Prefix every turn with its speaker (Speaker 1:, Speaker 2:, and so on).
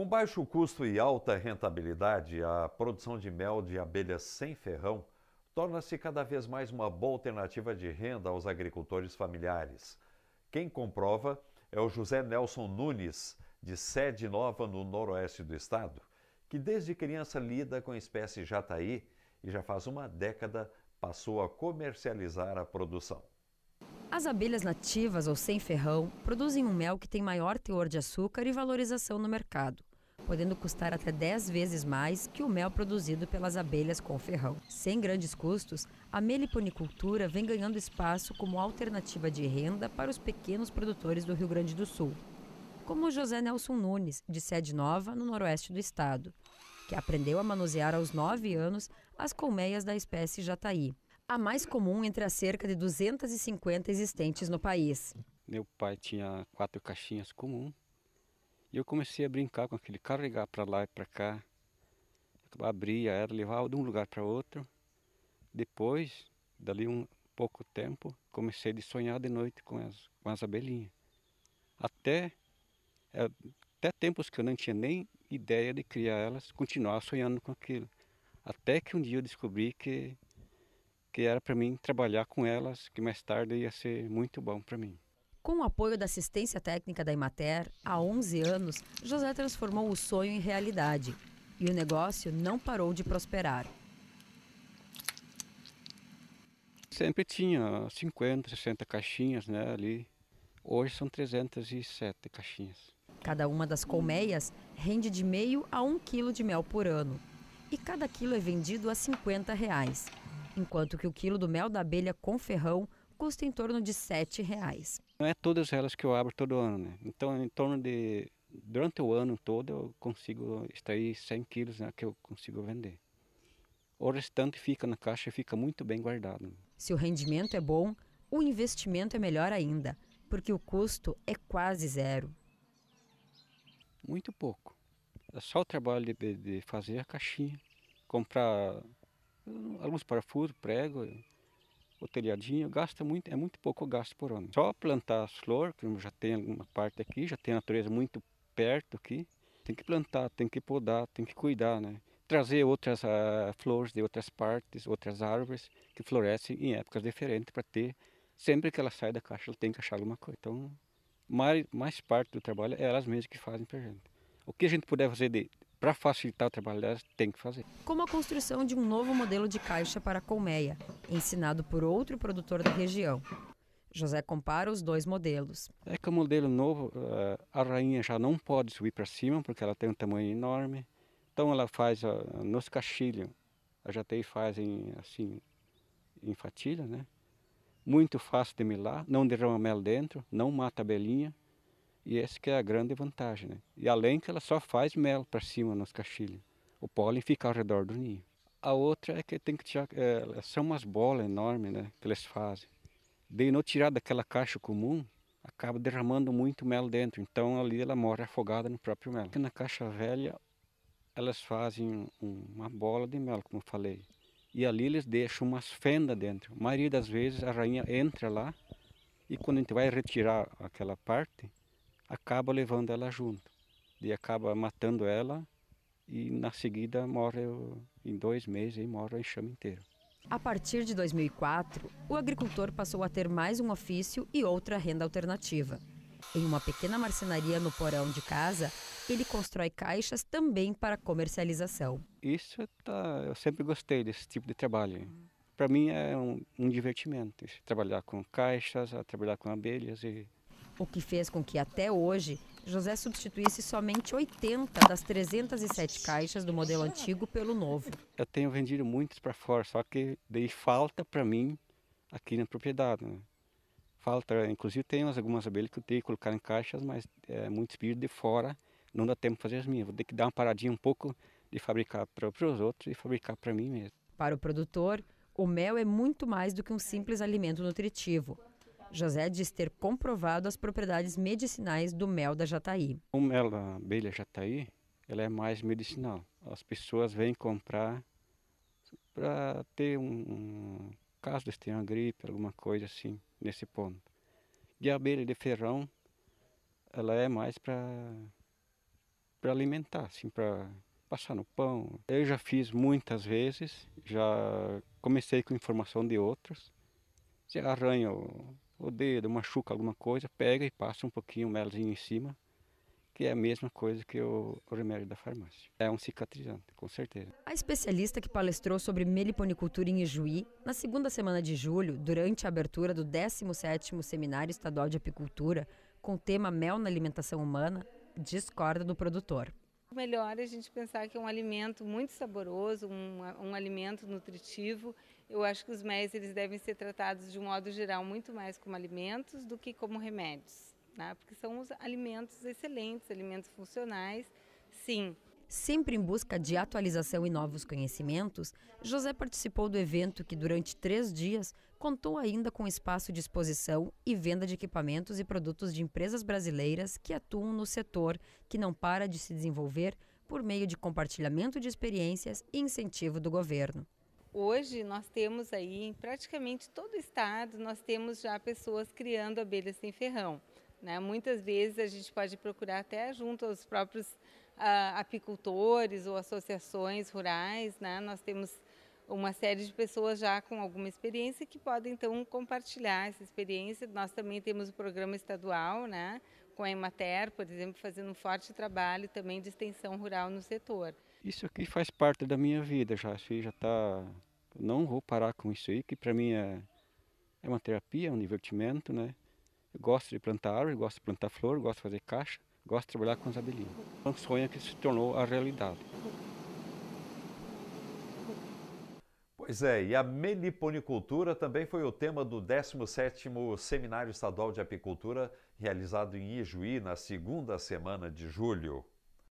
Speaker 1: Com baixo custo e alta rentabilidade, a produção de mel de abelhas sem ferrão torna-se cada vez mais uma boa alternativa de renda aos agricultores familiares. Quem comprova é o José Nelson Nunes, de Sede Nova, no noroeste do estado, que desde criança lida com a espécie jataí e já faz uma década passou a comercializar a produção.
Speaker 2: As abelhas nativas ou sem ferrão produzem um mel que tem maior teor de açúcar e valorização no mercado podendo custar até 10 vezes mais que o mel produzido pelas abelhas com ferrão. Sem grandes custos, a meliponicultura vem ganhando espaço como alternativa de renda para os pequenos produtores do Rio Grande do Sul, como José Nelson Nunes, de Sede Nova, no noroeste do estado, que aprendeu a manusear aos 9 anos as colmeias da espécie jataí, a mais comum entre as cerca de 250 existentes no país.
Speaker 1: Meu pai tinha quatro caixinhas comuns e eu comecei a brincar com aquele carregar para lá e para cá. Abria ela, levava de um lugar para outro. Depois, dali um pouco tempo, comecei a sonhar de noite com as, com as abelhinhas. Até, é, até tempos que eu não tinha nem ideia de criar elas, continuar sonhando com aquilo. Até que um dia eu descobri que, que era para mim trabalhar com elas, que mais tarde ia ser muito bom para mim.
Speaker 2: Com o apoio da assistência técnica da Imater, há 11 anos, José transformou o sonho em realidade e o negócio não parou de prosperar.
Speaker 1: Sempre tinha 50, 60 caixinhas né, ali. Hoje são 307 caixinhas.
Speaker 2: Cada uma das colmeias rende de meio a um quilo de mel por ano. E cada quilo é vendido a 50 reais, enquanto que o quilo do mel da abelha com ferrão custa em torno de 7 reais.
Speaker 1: Não é todas elas que eu abro todo ano, né? Então, em torno de... Durante o ano todo, eu consigo extrair 100 quilos né, que eu consigo vender. O restante fica na caixa e fica muito bem guardado.
Speaker 2: Se o rendimento é bom, o investimento é melhor ainda, porque o custo é quase zero.
Speaker 1: Muito pouco. É só o trabalho de, de fazer a caixinha, comprar alguns parafusos, prego, o telhadinho, gasta muito, é muito pouco gasto por ano. Só plantar as flores, que já tem alguma parte aqui, já tem a natureza muito perto aqui. Tem que plantar, tem que podar, tem que cuidar, né? Trazer outras uh, flores de outras partes, outras árvores que florescem em épocas diferentes para ter, sempre que ela sai da caixa, ela tem que achar alguma coisa. Então, mais, mais parte do trabalho é elas mesmas que fazem para a gente. O que a gente puder fazer de para facilitar o trabalho delas, tem que fazer.
Speaker 2: Como a construção de um novo modelo de caixa para a colmeia, ensinado por outro produtor da região. José compara os dois modelos.
Speaker 1: É que o modelo novo, eh, a rainha já não pode subir para cima porque ela tem um tamanho enorme. Então ela faz nos cachilhos, a tem fazem assim, em fatilha, né? Muito fácil de milar, não derrama mel dentro, não mata a belinha. E essa que é a grande vantagem, né? E além que ela só faz mel para cima nos cachilhos. O pólen fica ao redor do ninho. A outra é que tem que tirar, é, é, são umas bolas enormes, né, que eles fazem. De não tirar daquela caixa comum, acaba derramando muito mel dentro. Então ali ela morre afogada no próprio mel. Na caixa velha elas fazem uma bola de mel, como eu falei. E ali eles deixam umas fendas dentro. A maioria das vezes a rainha entra lá e quando a gente vai retirar aquela parte, acaba levando ela junto e acaba matando ela e na seguida morre em dois meses e morre em enxame inteiro.
Speaker 2: A partir de 2004, o agricultor passou a ter mais um ofício e outra renda alternativa. Em uma pequena marcenaria no porão de casa, ele constrói caixas também para comercialização.
Speaker 1: Isso é tá, eu sempre gostei desse tipo de trabalho. Para mim é um, um divertimento, trabalhar com caixas, trabalhar com abelhas e
Speaker 2: o que fez com que até hoje José substituísse somente 80 das 307 caixas do modelo antigo pelo novo.
Speaker 1: Eu tenho vendido muitos para fora, só que daí falta para mim aqui na propriedade. Né? Falta, inclusive tem algumas abelhas que eu tenho que colocar em caixas, mas é muito espírito de fora, não dá tempo de fazer as minhas. Vou ter que dar uma paradinha um pouco de fabricar para os outros e fabricar para mim mesmo.
Speaker 2: Para o produtor, o mel é muito mais do que um simples alimento nutritivo José diz ter comprovado as propriedades medicinais do mel da jataí.
Speaker 1: O mel da abelha jataí ela é mais medicinal. As pessoas vêm comprar para ter um, um caso ter uma gripe, alguma coisa assim, nesse ponto. E a abelha de ferrão, ela é mais para para alimentar, assim, para passar no pão. Eu já fiz muitas vezes, já comecei com informação de outros. Já arranho o dedo, machuca alguma coisa, pega e passa um pouquinho o melzinho em cima, que é a mesma coisa que o, o remédio da farmácia. É um cicatrizante, com certeza.
Speaker 2: A especialista que palestrou sobre meliponicultura em Ijuí, na segunda semana de julho, durante a abertura do 17º Seminário Estadual de Apicultura, com o tema Mel na Alimentação Humana, discorda do produtor. Melhor é a gente pensar que é um alimento muito saboroso, um, um alimento nutritivo. Eu acho que os més eles devem ser tratados de um modo geral muito mais como alimentos do que como remédios, né? porque são os alimentos excelentes, alimentos funcionais, sim, Sempre em busca de atualização e novos conhecimentos, José participou do evento que, durante três dias, contou ainda com espaço de exposição e venda de equipamentos e produtos de empresas brasileiras que atuam no setor, que não para de se desenvolver por meio de compartilhamento de experiências e incentivo do governo. Hoje nós temos aí em praticamente todo o estado, nós temos já pessoas criando abelhas sem ferrão. Né? Muitas vezes a gente pode procurar até junto aos próprios apicultores ou associações rurais, né? Nós temos uma série de pessoas já com alguma experiência que podem então compartilhar essa experiência. Nós também temos o um programa estadual, né, com a Emater, por exemplo, fazendo um forte trabalho também de extensão rural no setor.
Speaker 1: Isso aqui faz parte da minha vida, já isso já está. não vou parar com isso aí, que para mim é, é uma terapia, é um divertimento, né? Eu gosto de plantar árvore, gosto de plantar flor, gosto de fazer caixa. Gosto de trabalhar com abelhas abelhinhos. Um então, sonho é que se tornou a realidade. Pois é, e a meliponicultura também foi o tema do 17º Seminário Estadual de Apicultura, realizado em Ijuí na segunda semana de julho.